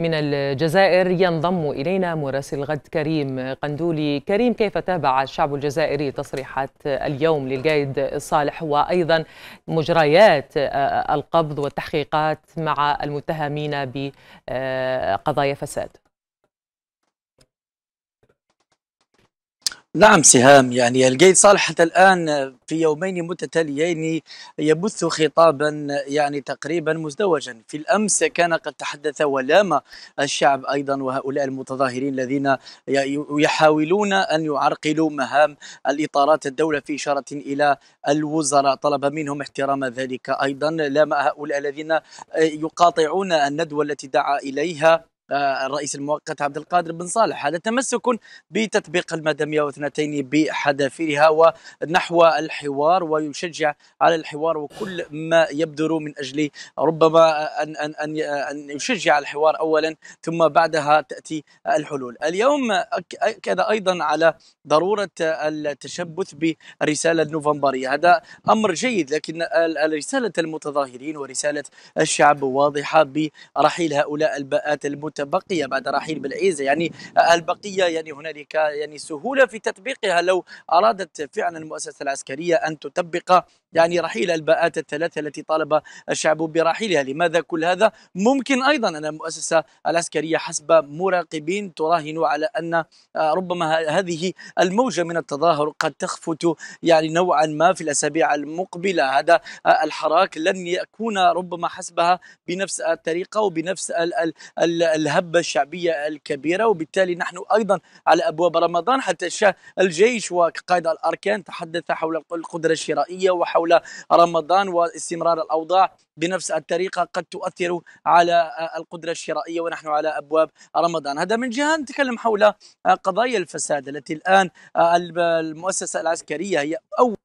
من الجزائر ينضم إلينا مراسل الغد كريم قندولي كريم كيف تابع الشعب الجزائري تصريحات اليوم للقائد صالح وأيضا مجريات القبض والتحقيقات مع المتهمين بقضايا فساد نعم سهام يعني الجيد صالح حتى الآن في يومين متتاليين يبث خطابا يعني تقريبا مزدوجا في الأمس كان قد تحدث ولام الشعب أيضا وهؤلاء المتظاهرين الذين يحاولون أن يعرقلوا مهام الإطارات الدولة في إشارة إلى الوزراء طلب منهم احترام ذلك أيضا لام هؤلاء الذين يقاطعون الندوة التي دعا إليها آه، الرئيس المؤقت عبد القادر بن صالح هذا تمسك بتطبيق المادة 102 بحذافيرها ونحو الحوار ويشجع على الحوار وكل ما يبدر من اجل ربما ان ان ان, أن يشجع الحوار اولا ثم بعدها تاتي الحلول. اليوم اكد ايضا على ضروره التشبث بالرساله النوفمبريه، هذا امر جيد لكن رساله المتظاهرين ورساله الشعب واضحه برحيل هؤلاء الباءات المت متبقيه بعد رحيل بالعيزه يعني البقيه يعني هنالك يعني سهوله في تطبيقها لو ارادت فعلا المؤسسه العسكريه ان تطبق يعني رحيل الباءات الثلاثه التي طالب الشعب برحيلها لماذا كل هذا ممكن ايضا ان المؤسسه العسكريه حسب مراقبين تراهن على ان ربما هذه الموجه من التظاهر قد تخفت يعني نوعا ما في الاسابيع المقبله هذا الحراك لن يكون ربما حسبها بنفس الطريقه وبنفس ال ال ال الهبة الشعبية الكبيرة وبالتالي نحن أيضا على أبواب رمضان حتى الجيش وقائد الأركان تحدث حول القدرة الشرائية وحول رمضان واستمرار الأوضاع بنفس الطريقة قد تؤثر على القدرة الشرائية ونحن على أبواب رمضان هذا من جهة نتكلم حول قضايا الفساد التي الآن المؤسسة العسكرية هي أول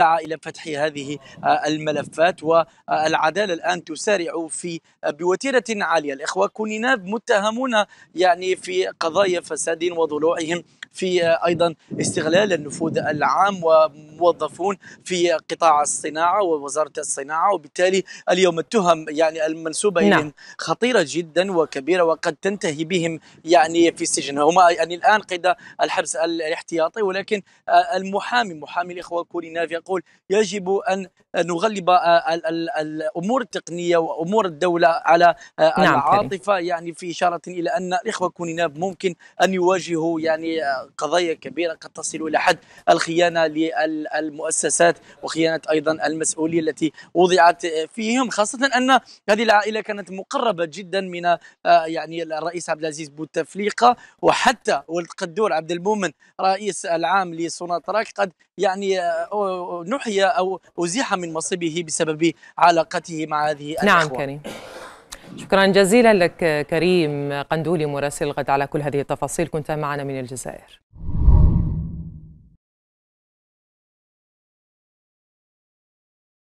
سعى الى فتح هذه آه، الملفات والعداله الان تسارع في آه، بوتيره عاليه الاخوه كونيناب متهمون يعني في قضايا فساد وضلوعهم في ايضا استغلال النفوذ العام وموظفون في قطاع الصناعه ووزاره الصناعه وبالتالي اليوم التهم يعني المنسوبه نعم. اليهم خطيره جدا وكبيره وقد تنتهي بهم يعني في السجن هما يعني الان قيد الحبس الاحتياطي ولكن المحامي محامي الاخوه الكوريناف يقول يجب ان نغلب الامور التقنيه وامور الدوله على نعم العاطفه يعني في اشاره الى ان الاخوه كوريناف ممكن ان يواجهوا يعني قضايا كبيرة قد تصل إلى حد الخيانة للمؤسسات وخيانة أيضا المسؤولية التي وضعت فيهم خاصة أن هذه العائلة كانت مقربة جدا من آه، يعني الرئيس عبد العزيز بوتفليقة وحتى ولد قدور عبد المؤمن رئيس العام لسوناتراك قد يعني آه، نحي أو أزيح من منصبه بسبب علاقته مع هذه نعم الأخوة نعم كريم شكرا جزيلا لك كريم قندولي مراسل الغد على كل هذه التفاصيل كنت معنا من الجزائر